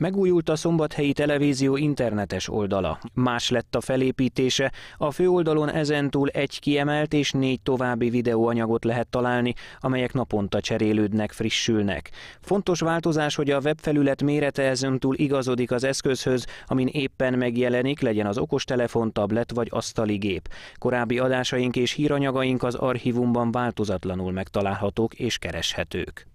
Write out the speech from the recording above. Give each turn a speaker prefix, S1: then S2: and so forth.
S1: Megújult a szombathelyi televízió internetes oldala. Más lett a felépítése, a főoldalon ezentúl egy kiemelt és négy további videóanyagot lehet találni, amelyek naponta cserélődnek, frissülnek. Fontos változás, hogy a webfelület mérete ezentúl igazodik az eszközhöz, amin éppen megjelenik, legyen az okostelefon, tablet vagy asztali gép. Korábbi adásaink és híranyagaink az archívumban változatlanul megtalálhatók és kereshetők.